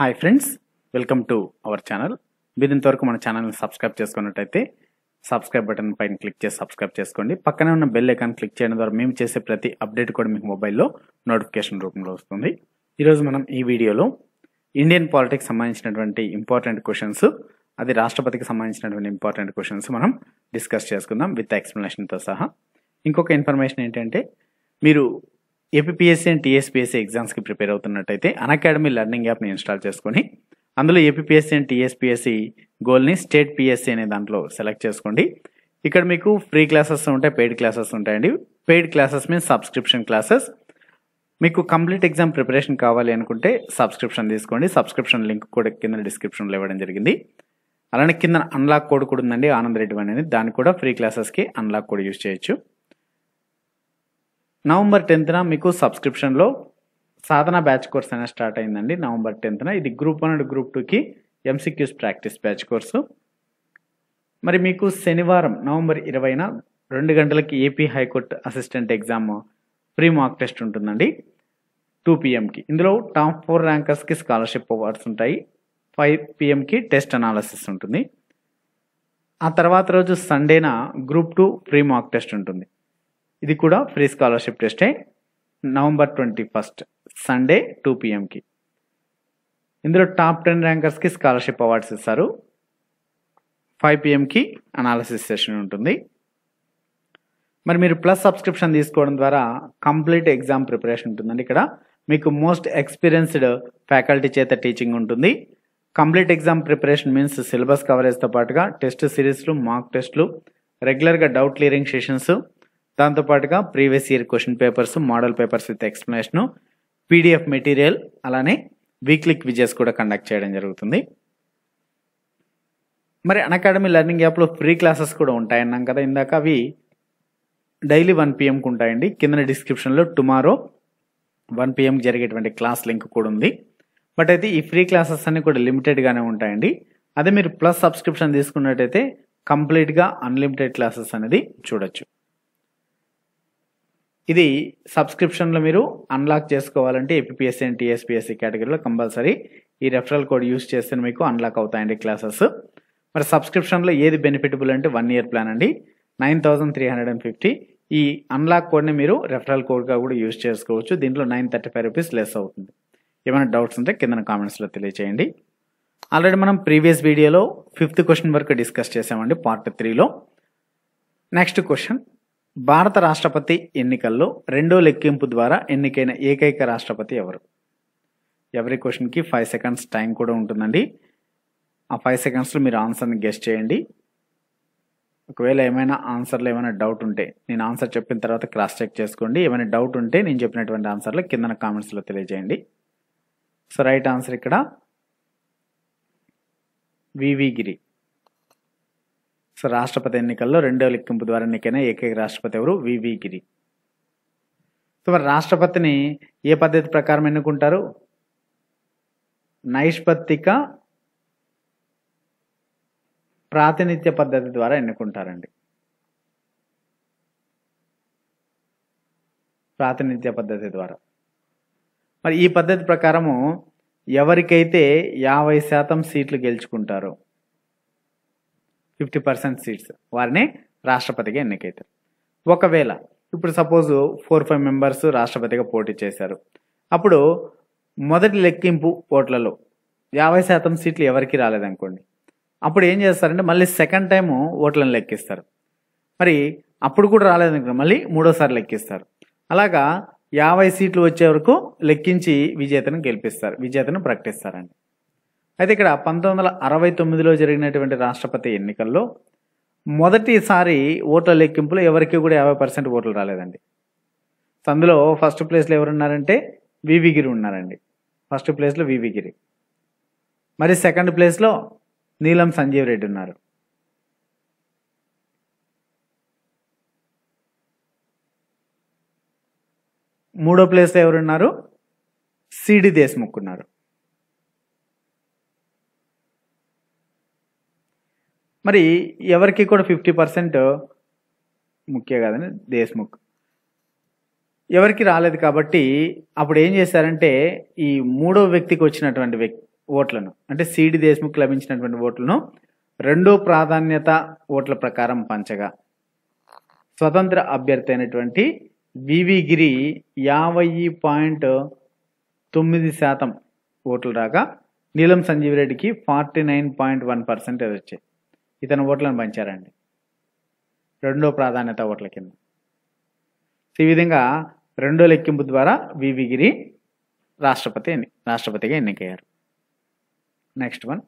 hi friends welcome to our channel మీరు ఇంతవరకు మన ఛానల్ని సబ్స్క్రైబ్ చేసుకున్నట్టయితే సబ్స్క్రైబ్ బటన్ పైన క్లిక్ చేసి సబ్స్క్రైబ్ చేసుకోండి పక్కనే ఉన్న బెల్ ఐకాన్ క్లిక్ చేయడం ద్వారా మేము చేసే ప్రతి అప్డేట్ కూడా మీకు మొబైల్లో నోటిఫికేషన్ రూపంలో వస్తుంది ఈరోజు మనం ఈ వీడియోలో ఇండియన్ పాలిటిక్స్ సంబంధించినటువంటి ఇంపార్టెంట్ క్వశ్చన్స్ అది రాష్ట్రపతికి సంబంధించినటువంటి ఇంపార్టెంట్ క్వశ్చన్స్ మనం డిస్కస్ చేసుకుందాం విత్ ఎక్స్ప్లెనేషన్తో సహా ఇంకొక ఇన్ఫర్మేషన్ ఏంటంటే మీరు ఏపీఎస్సీ అండ్ టీఎస్పీఎస్సీ ఎగ్జామ్స్కి ప్రిపేర్ అవుతున్నట్టయితే అకాడమీ లెర్నింగ్ యాప్ని ఇన్స్టాల్ చేసుకొని అందులో ఏపీఎస్సీ అండ్ టీఎస్పీఎస్సీ గోల్ని స్టేట్ పిఎస్సీ అనే దాంట్లో సెలెక్ట్ చేసుకోండి ఇక్కడ మీకు ఫ్రీ క్లాసెస్ ఉంటాయి పెయిడ్ క్లాసెస్ ఉంటాయండి paid classes means subscription classes మీకు కంప్లీట్ ఎగ్జామ్ ప్రిపరేషన్ కావాలి అనుకుంటే సబ్స్క్రిప్షన్ తీసుకోండి సబ్స్క్రిప్షన్ లింక్ కూడా కింద డిస్క్రిప్షన్లో ఇవ్వడం జరిగింది అలానే కింద అన్లాక్ కోడ్ కూడా ఉందండి ఆనంద్ రెడ్డి అనేది దాన్ని కూడా ఫ్రీ క్లాసెస్కి అన్లాక్ కోడ్ యూజ్ చేయొచ్చు నవంబర్ టెన్త్న మీకు సబ్స్క్రిప్షన్లో సాధన బ్యాచ్ కోర్స్ అనేది స్టార్ట్ అయిందండి నవంబర్ టెన్త్న ఇది గ్రూప్ వన్ అండ్ గ్రూప్ టూకి ఎంసీక్యూస్ ప్రాక్టీస్ బ్యాచ్ కోర్సు మరి మీకు శనివారం నవంబర్ ఇరవైన రెండు గంటలకి AP high court assistant exam pre mark test ఉంటుందండి టూ పిఎంకి ఇందులో టాప్ ఫోర్ ర్యాంకర్స్కి స్కాలర్షిప్ అవార్డ్స్ ఉంటాయి ఫైవ్ పిఎంకి టెస్ట్ అనాలసిస్ ఉంటుంది ఆ తర్వాత రోజు సండేన group two pre mark test ఉంటుంది ఇది కూడా ఫ్రీ స్కాలర్షిప్ టెస్టే November twenty first Sunday two పిఎంకి ఇందులో టాప్ టెన్ ర్యాంకర్స్కి స్కాలర్షిప్ అవార్డ్స్ ఇస్తారు ఫైవ్ పిఎంకి అనాలసిస్ సెషన్ ఉంటుంది మరి మీరు ప్లస్ సబ్స్క్రిప్షన్ తీసుకోవడం ద్వారా కంప్లీట్ ఎగ్జామ్ ప్రిపరేషన్ ఉంటుందండి ఇక్కడ మీకు మోస్ట్ ఎక్స్పీరియన్స్డ్ ఫ్యాకల్టీ చేత టీచింగ్ ఉంటుంది complete exam preparation means syllabus కవరేజ్తో పాటుగా టెస్ట్ సిరీస్లు మాక్ టెస్ట్లు రెగ్యులర్గా డౌట్ క్లియరింగ్ సెషన్స్ దాంతోపాటుగా previous year question papers model papers with explanation PDF material అలానే వీక్లీ క్విజెస్ కూడా కండక్ట్ చేయడం జరుగుతుంది మరి అకాడమీ లెర్నింగ్ యాప్లో ఫ్రీ క్లాసెస్ కూడా ఉంటాయన్నాం కదా ఇందాక అవి డైలీ వన్ పిఎంకి ఉంటాయండి కింద డిస్క్రిప్షన్లో టుమారో వన్ పిఎం జరిగేటువంటి క్లాస్ లింక్ కూడా ఉంది బట్ అయితే ఈ ఫ్రీ క్లాసెస్ అన్ని కూడా లిమిటెడ్గానే ఉంటాయండి అదే మీరు ప్లస్ సబ్స్క్రిప్షన్ తీసుకున్నట్టయితే కంప్లీట్గా అన్లిమిటెడ్ క్లాసెస్ అనేది చూడొచ్చు ఇది సబ్స్క్రిప్షన్లో మీరు అన్లాక్ చేసుకోవాలంటే ఏపీఎస్సీ అండ్ టీఎస్పీఎస్సీ కేటగిరీలో కంపల్సరీ ఈ రెఫరల్ కోడ్ యూస్ చేస్తే మీకు అన్లాక్ అవుతాయండి క్లాసెస్ మరి సబ్స్క్రిప్షన్లో ఏది బెనిఫిటబుల్ అంటే వన్ ఇయర్ ప్లాన్ అండి nine thousand three hundred and fifty ఈ అన్లాక్ కోడ్ని మీరు రెఫరల్ కోడ్గా కూడా యూస్ చేసుకోవచ్చు దీంట్లో nine thirty five rupees less అవుతుంది ఏమైనా డౌట్స్ ఉంటే కింద కామెంట్స్లో తెలియచేయండి ఆల్రెడీ మనం ప్రీవియస్ వీడియోలో ఫిఫ్త్ క్వశ్చన్ వరకు డిస్కస్ చేసామండి పార్ట్ త్రీలో నెక్స్ట్ క్వశ్చన్ భారత రాష్ట్రపతి ఎన్నికల్లో రెండో లెక్కింపు ద్వారా ఎన్నికైన ఏకైక రాష్ట్రపతి ఎవరు ఎవరి క్వశ్చన్కి ఫైవ్ సెకండ్స్ టైం కూడా ఉంటుందండి ఆ ఫైవ్ సెకండ్స్లో మీరు ఆన్సర్ని గెస్ట్ చేయండి ఒకవేళ ఏమైనా ఆన్సర్లో ఏమైనా డౌట్ ఉంటే నేను ఆన్సర్ చెప్పిన తర్వాత క్రాస్ చెక్ చేసుకోండి ఏమైనా డౌట్ ఉంటే నేను చెప్పినటువంటి ఆన్సర్లు కింద కామెంట్స్లో తెలియజేయండి సో రైట్ ఆన్సర్ ఇక్కడ వివి గిరి సో రాష్ట్రపతి ఎన్నికల్లో రెండో లెక్కింపు ద్వారా ఎన్నికైన ఏకైక రాష్ట్రపతి ఎవరు వివి గిరి సో మరి రాష్ట్రపతిని ఏ పద్ధతి ప్రకారం ఎన్నుకుంటారు నైష్పత్తిక ప్రాతినిధ్య పద్ధతి ద్వారా ఎన్నుకుంటారండి ప్రాతినిధ్య పద్ధతి ద్వారా మరి ఈ పద్ధతి ప్రకారము ఎవరికైతే యాభై శాతం సీట్లు గెలుచుకుంటారో ఫిఫ్టీ పర్సెంట్ సీట్స్ వారిని రాష్ట్రపతిగా ఎన్నికవుతారు ఒకవేళ ఇప్పుడు సపోజ్ ఫోర్ ఫైవ్ మెంబర్స్ రాష్ట్రపతిగా పోటీ చేశారు అప్పుడు మొదటి లెక్కింపు ఓట్లలో యాభై శాతం సీట్లు ఎవరికి రాలేదనుకోండి అప్పుడు ఏం చేస్తారంటే మళ్ళీ సెకండ్ టైము ఓట్లను లెక్కిస్తారు మరి అప్పుడు కూడా రాలేదనుకోండి మళ్ళీ మూడోసారి లెక్కిస్తారు అలాగా యాభై సీట్లు వచ్చే వరకు లెక్కించి విజేతను గెలిపిస్తారు విజేతను ప్రకటిస్తారండి అయితే ఇక్కడ పంతొమ్మిది వందల అరవై తొమ్మిదిలో జరిగినటువంటి రాష్ట్రపతి ఎన్నికల్లో మొదటిసారి ఓట్ల లెక్కింపులో ఎవరికి కూడా యాభై పర్సెంట్ ఓట్లు రాలేదండి అందులో ఫస్ట్ ప్లేస్లో ఎవరున్నారంటే వివిగిరి ఉన్నారండి ఫస్ట్ ప్లేస్లో వివిగిరి మరి సెకండ్ ప్లేస్లో నీలం సంజీవ్ రెడ్డి ఉన్నారు మూడో ప్లేస్లో ఎవరున్నారు సిడి దేశ్ముఖ్ ఉన్నారు మరి ఎవరికి కూడా ఫిఫ్టీ పర్సెంట్ ముఖ్యం కాదని దేశ్ముఖ్ ఎవరికి రాలేదు కాబట్టి అప్పుడు ఏం చేశారంటే ఈ మూడో వ్యక్తికి వచ్చినటువంటి వ్యక్తి ఓట్లను అంటే సిడి దేశ్ముఖ్ లభించినటువంటి ఓట్లను రెండో ప్రాధాన్యత ఓట్ల ప్రకారం పంచగా స్వతంత్ర అభ్యర్థి అయినటువంటి వివి గిరి యాభై పాయింట్ తొమ్మిది శాతం ఓట్లు రాగా నీలం సంజీవ్ రెడ్డికి forty nine point one percentage వచ్చాయి ఇతని ఓట్లను పంచారండి రెండో ప్రాధాన్యత ఓట్ల కింద ఈ విధంగా రెండో లెక్కింపు ద్వారా వివిగిరి రాష్ట్రపతి రాష్ట్రపతిగా ఎన్నికయ్యారు నెక్స్ట్ వన్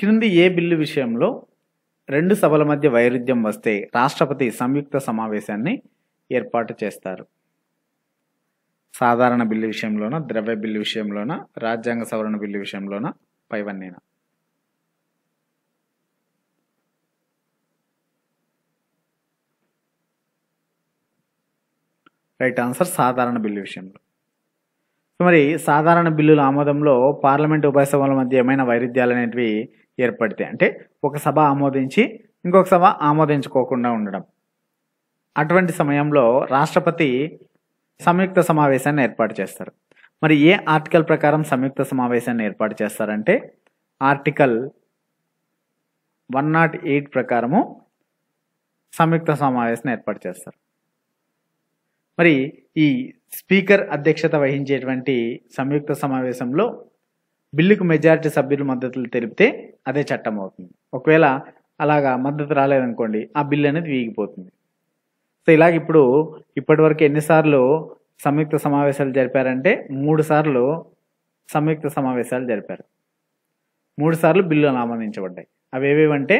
క్రింది ఏ బిల్లు విషయంలో రెండు సభల మధ్య వైరుధ్యం వస్తే రాష్ట్రపతి సంయుక్త సమావేశాన్ని ఏర్పాటు చేస్తారు సాధారణ బిల్లు విషయంలోన ద్రవ్య బిల్లు విషయంలోన రాజ్యాంగ సవరణ బిల్లు విషయంలోన పైవన్నీనా రైట్ ఆన్సర్ సాధారణ బిల్లు విషయంలో సో మరి సాధారణ బిల్లుల ఆమోదంలో పార్లమెంట్ ఉభయ సభల మధ్య ఏమైనా వైరుధ్యాలు అనేటివి ఏర్పడితే అంటే ఒక సభ ఆమోదించి ఇంకొక సభ ఆమోదించుకోకుండా ఉండడం అటువంటి సమయంలో రాష్ట్రపతి సంయుక్త సమావేశాన్ని ఏర్పాటు చేస్తారు మరి ఏ ఆర్టికల్ ప్రకారం సంయుక్త సమావేశాన్ని ఏర్పాటు చేస్తారంటే ఆర్టికల్ వన్ నాట్ ఎయిట్ ప్రకారము సంయుక్త సమావేశాన్ని ఏర్పాటు చేస్తారు మరి ఈ స్పీకర్ అధ్యక్షత వహించేటువంటి సంయుక్త సమావేశంలో బిల్లుకు మెజారిటీ సభ్యులు మద్దతులు తెలిపితే అదే చట్టం అవుతుంది ఒకవేళ అలాగా మద్దతు రాలేదనుకోండి ఆ బిల్లు అనేది వీగిపోతుంది సో ఇలాగ ఇప్పుడు ఇప్పటివరకు ఎన్నిసార్లు సంయుక్త సమావేశాలు జరిపారంటే మూడు సార్లు సంయుక్త సమావేశాలు జరిపారు మూడు సార్లు బిల్లులు ఆమోదించబడ్డాయి అవి ఏవేవంటే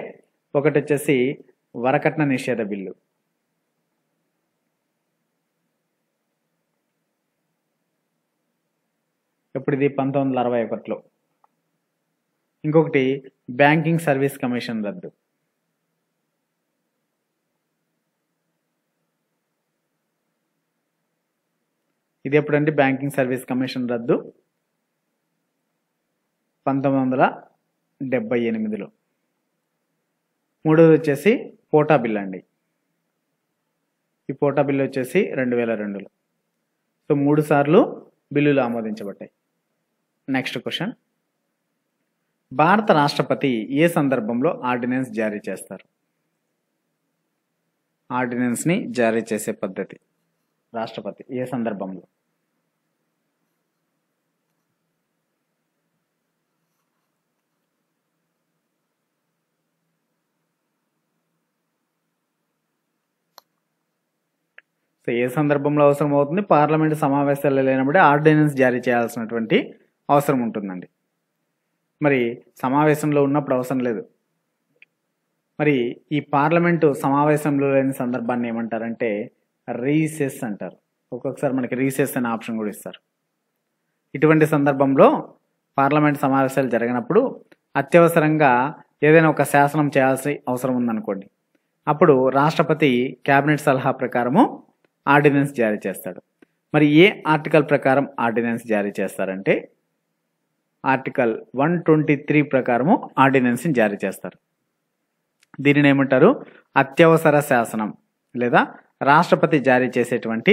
ఒకటి వచ్చేసి వరకట్న నిషేధ బిల్లు ఇప్పుడు ఇది పంతొమ్మిది వందల అరవై ఒకటిలో ఇంకొకటి బ్యాంకింగ్ సర్వీస్ కమిషన్ రద్దు ఇది ఎప్పుడంటే బ్యాంకింగ్ సర్వీస్ కమిషన్ రద్దు పంతొమ్మిది వందల డెబ్బై ఎనిమిదిలో మూడోది వచ్చేసి పోటా బిల్ అండి ఈ పోటా బిల్ వచ్చేసి రెండు వేల రెండులో సో మూడు సార్లు బిల్లులు ఆమోదించబడ్డాయి నెక్స్ట్ క్వశ్చన్ భారత రాష్ట్రపతి ఏ సందర్భంలో ఆర్డినెన్స్ జారీ చేస్తారు ఆర్డినెన్స్ని జారీ చేసే పద్ధతి రాష్ట్రపతి ఏ సందర్భంలో సో ఏ సందర్భంలో అవసరం అవుతుంది పార్లమెంట్ సమావేశాలు లేనప్పుడే ఆర్డినెన్స్ జారీ చేయాల్సినటువంటి అవసరం ఉంటుందండి మరి సమావేశంలో ఉన్నప్పుడు అవసరం లేదు మరి ఈ పార్లమెంటు సమావేశంలో లేని సందర్భాన్ని ఏమంటారంటే రీసెస్ అంటారు ఒక్కొక్కసారి మనకి రీసెస్ అనే ఆప్షన్ కూడా ఇస్తారు ఇటువంటి సందర్భంలో పార్లమెంట్ సమావేశాలు జరిగినప్పుడు అత్యవసరంగా ఏదైనా ఒక శాసనం చేయాల్సి అవసరం ఉందనుకోండి అప్పుడు రాష్ట్రపతి క్యాబినెట్ సలహా ప్రకారము ఆర్డినెన్స్ జారీ చేస్తాడు మరి ఏ ఆర్టికల్ ప్రకారం ఆర్డినెన్స్ జారీ చేస్తారంటే ఆర్టికల్ వన్ ట్వంటీ త్రీ ప్రకారము ఆర్డినెన్స్ని జారీ చేస్తారు దీనిని ఏమంటారు అత్యవసర శాసనం లేదా రాష్ట్రపతి జారీ చేసేటువంటి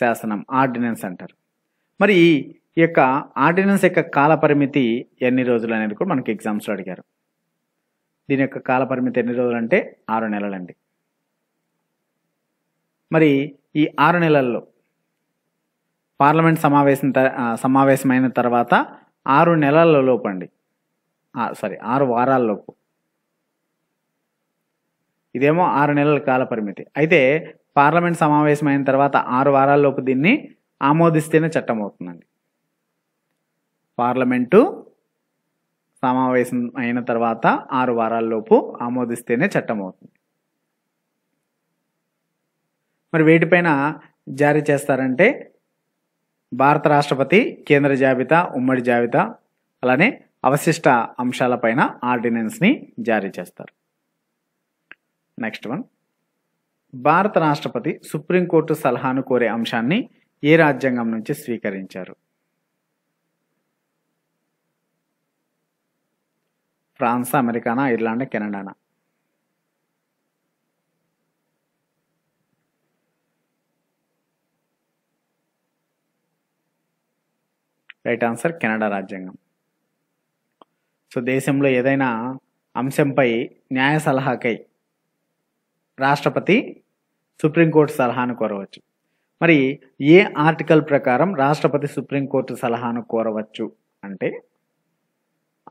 శాసనం ఆర్డినెన్స్ అంటారు మరి ఈ యొక్క ఆర్డినెన్స్ యొక్క కాల పరిమితి ఎన్ని రోజులు అనేది కూడా మనకి ఎగ్జామ్స్లో అడిగారు దీని యొక్క కాల పరిమితి ఎన్ని రోజులు అంటే ఆరు నెలలండి మరి ఈ ఆరు నెలల్లో పార్లమెంట్ సమావేశం సమావేశమైన తర్వాత ఆరు నెలల అండి సారీ ఆరు వారాల్లోపు ఇదేమో ఆరు నెలల కాల పరిమితి అయితే పార్లమెంట్ సమావేశం అయిన తర్వాత ఆరు వారాల్లోపు దీన్ని ఆమోదిస్తేనే చట్టం అవుతుందండి పార్లమెంటు సమావేశం అయిన తర్వాత ఆరు వారాల్లోపు ఆమోదిస్తేనే చట్టం అవుతుంది మరి వేటిపైన జారీ చేస్తారంటే భారత రాష్ట్రపతి కేంద్ర జాబితా ఉమ్మడి జాబితా అలానే అవశిష్ట అంశాలపైన ఆర్డినెన్స్ని జారీ చేస్తారు నెక్స్ట్ వన్ భారత రాష్ట్రపతి సుప్రీంకోర్టు సలహాను కోరే అంశాన్ని ఏ రాజ్యాంగం నుంచి స్వీకరించారు ఫ్రాన్స్ అమెరికానా ఐర్లాండ్ కెనడానా రైట్ ఆన్సర్ కెనడా రాజ్యాంగం సో దేశంలో ఏదైనా అంశంపై న్యాయ సలహాకై రాష్ట్రపతి సుప్రీంకోర్టు సలహాను కోరవచ్చు మరి ఏ ఆర్టికల్ ప్రకారం రాష్ట్రపతి సుప్రీంకోర్టు సలహాను కోరవచ్చు అంటే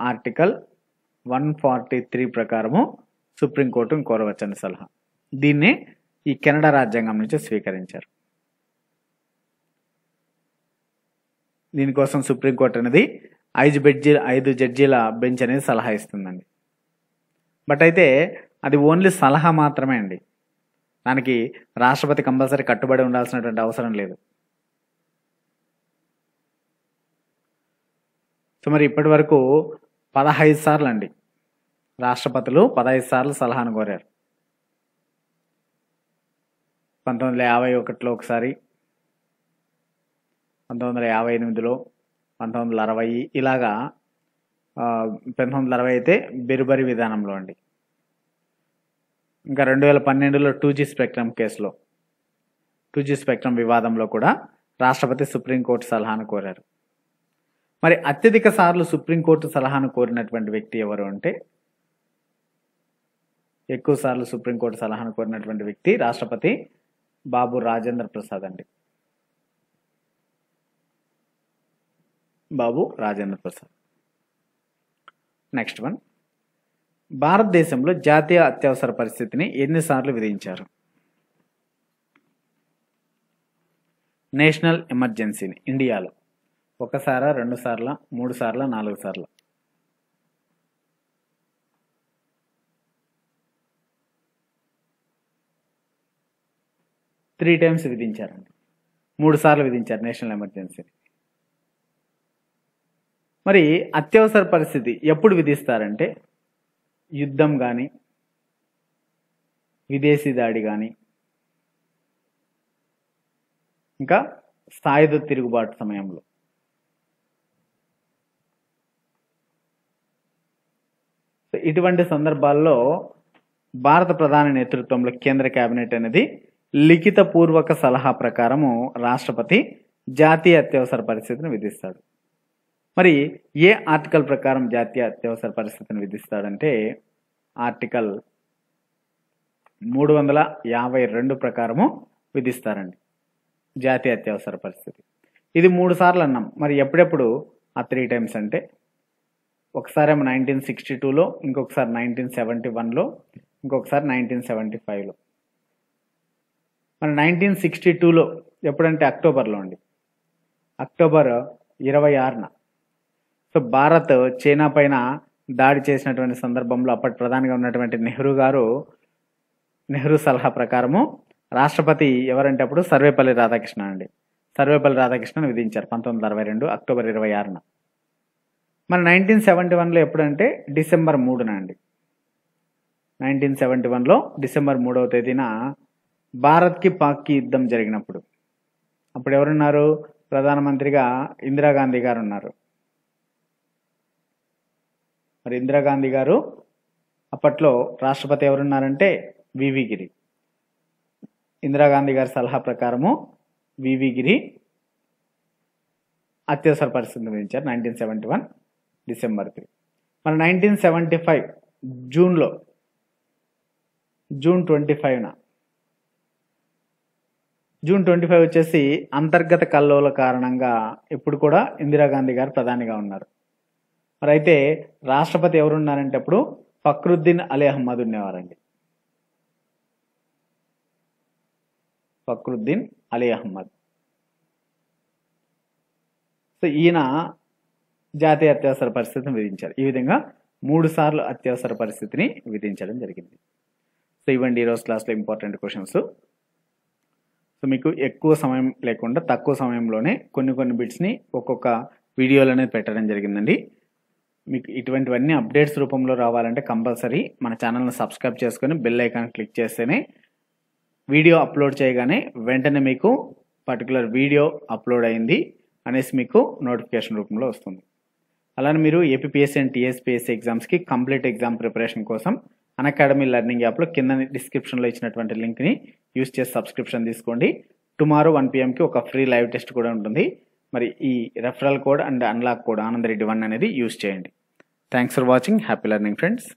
ఆర్టికల్ వన్ ఫార్టీ త్రీ ప్రకారము సుప్రీంకోర్టును కోరవచ్చని సలహా దీన్నే ఈ కెనడా రాజ్యాంగం నుంచి స్వీకరించారు దీనికోసం సుప్రీంకోర్టు అనేది ఐదు బెడ్జీ ఐదు జడ్జీల బెంచ్ అనేది సలహా ఇస్తుందండి బట్ అయితే అది ఓన్లీ సలహా మాత్రమే అండి దానికి రాష్ట్రపతి కంపల్సరీ కట్టుబడి ఉండాల్సినటువంటి అవసరం లేదు సో మరి ఇప్పటి వరకు పదహైదు సార్లు అండి రాష్ట్రపతులు పదహైదు సార్లు సలహాను కోరారు పంతొమ్మిది వందల యాభై ఒకటిలో ఒకసారి పంతొమ్మిది వందల యాభై ఎనిమిదిలో పంతొమ్మిది వందల అరవై ఇలాగా పంతొమ్మిది వందల అరవై అయితే బెరుబరి విధానంలో అండి ఇంకా రెండు వేల పన్నెండులో టూ జీ స్పెక్ట్రమ్ కేసులో టూ జీ స్పెక్ట్రమ్ వివాదంలో కూడా రాష్ట్రపతి సుప్రీంకోర్టు సలహాను కోరారు మరి అత్యధిక సార్లు సుప్రీంకోర్టు సలహాను కోరినటువంటి వ్యక్తి ఎవరు అంటే ఎక్కువ సార్లు సుప్రీంకోర్టు సలహాను కోరినటువంటి వ్యక్తి రాష్ట్రపతి బాబు రాజేంద్ర ప్రసాద్ అండి బాబు రాజేంద్ర ప్రసాద్ నెక్స్ట్ వన్ భారతదేశంలో జాతీయ అత్యవసర పరిస్థితిని ఎన్నిసార్లు విధించారు నేషనల్ ఎమర్జెన్సీని ఇండియాలో ఒకసారా రెండు సార్ల మూడు సార్ల నాలుగు సార్ల త్రీ టైమ్స్ విధించారండి మూడు సార్లు విధించారు నేషనల్ ఎమర్జెన్సీని మరి అత్యవసర పరిస్థితి ఎప్పుడు విధిస్తారంటే యుద్ధం కానీ విదేశీ దాడి కానీ ఇంకా సాయుధ తిరుగుబాటు సమయంలో ఇటువంటి సందర్భాల్లో భారత ప్రధాన నేతృత్వంలో కేంద్ర కేబినెట్ అనేది లిఖిత పూర్వక సలహా ప్రకారము రాష్ట్రపతి జాతీయ అత్యవసర పరిస్థితిని విధిస్తాడు మరి ఏ ఆర్టికల్ ప్రకారం జాతీయ అత్యవసర పరిస్థితిని విధిస్తాడంటే ఆర్టికల్ మూడు వందల యాభై రెండు ప్రకారము విధిస్తారండి జాతీయ అత్యవసర పరిస్థితి ఇది మూడు సార్లు అన్నాం మరి ఎప్పుడెప్పుడు ఆ త్రీ టైమ్స్ అంటే ఒకసారేమో నైన్టీన్ సిక్స్టీ టూలో ఇంకొకసారి నైన్టీన్ సెవెంటీ వన్లో ఇంకొకసారి నైన్టీన్ సెవెంటీ ఫైవ్లో మరి నైన్టీన్ సిక్స్టీ టూలో ఎప్పుడంటే అక్టోబర్లో అండి అక్టోబర్ ఇరవై ఆరున సో భారత్ చైనా పైన దాడి చేసినటువంటి సందర్భంలో అప్పటి ప్రధానిగా ఉన్నటువంటి నెహ్రూ గారు నెహ్రూ సలహా ప్రకారము రాష్ట్రపతి ఎవరంటే అప్పుడు సర్వేపల్లి రాధాకృష్ణ అండి సర్వేపల్లి రాధాకృష్ణను విధించారు పంతొమ్మిది వందల అరవై రెండు అక్టోబర్ ఇరవై ఆరున మన నైన్టీన్ సెవెంటీ వన్లో ఎప్పుడంటే డిసెంబర్ మూడున అండి నైన్టీన్ సెవెంటీ వన్లో డిసెంబర్ మూడవ తేదీన భారత్కి పాక్కి యుద్ధం జరిగినప్పుడు అప్పుడు ఎవరున్నారు ప్రధానమంత్రిగా ఇందిరాగాంధీ గారు ఉన్నారు మరి ఇందిరాగాంధీ గారు అప్పట్లో రాష్ట్రపతి ఎవరున్నారంటే వివి గిరి ఇందిరాగాంధీ గారి సలహా ప్రకారము వివి గిరి అత్యవసర పరిస్థితిని విధించారు nineteen seventy one December three మరి నైన్టీన్ సెవెంటీ ఫైవ్ జూన్లో జూన్ ట్వంటీ ఫైవ్న జూన్ ట్వంటీ ఫైవ్ వచ్చేసి అంతర్గత కల్లోల కారణంగా ఇప్పుడు కూడా ఇందిరాగాంధీ గారు ప్రధానిగా ఉన్నారు మరి అయితే రాష్ట్రపతి ఎవరున్నారంటే అప్పుడు ఫక్రుద్దీన్ అలీ అహ్మద్ ఉండేవారండి ఫక్రుద్దీన్ అలీ అహ్మద్ సో ఈయన జాతీయ అత్యవసర పరిస్థితిని విధించారు ఈ విధంగా మూడు సార్లు అత్యవసర పరిస్థితిని విధించడం జరిగింది సో ఇవ్వండి ఈరోజు క్లాస్లో ఇంపార్టెంట్ క్వశ్చన్స్ సో మీకు ఎక్కువ సమయం లేకుండా తక్కువ సమయంలోనే కొన్ని కొన్ని బిట్స్ని ఒక్కొక్క వీడియోలు అనేది పెట్టడం జరిగిందండి మీకు ఇటువంటివన్నీ అప్డేట్స్ రూపంలో రావాలంటే కంపల్సరీ మన ఛానల్ని సబ్స్క్రైబ్ చేసుకొని బెల్ ఐకాన్ క్లిక్ చేస్తేనే వీడియో అప్లోడ్ చేయగానే వెంటనే మీకు పర్టికులర్ వీడియో అప్లోడ్ అయింది అనేసి మీకు నోటిఫికేషన్ రూపంలో వస్తుంది అలానే మీరు ఏపీఎస్సీ అండ్ టీఎస్పీఎస్సీ ఎగ్జామ్స్కి కంప్లీట్ ఎగ్జామ్ ప్రిపరేషన్ కోసం అకాడమీ లెర్నింగ్ యాప్లో కింద డిస్క్రిప్షన్లో ఇచ్చినటువంటి లింక్ని యూస్ చేసి సబ్స్క్రిప్షన్ తీసుకోండి టుమారో వన్ పిఎంకి ఒక ఫ్రీ లైవ్ టెస్ట్ కూడా ఉంటుంది మరి ఈ referral code and unlock code Anandreddy one అనేది యూస్ చేయండి thanks for watching happy learning friends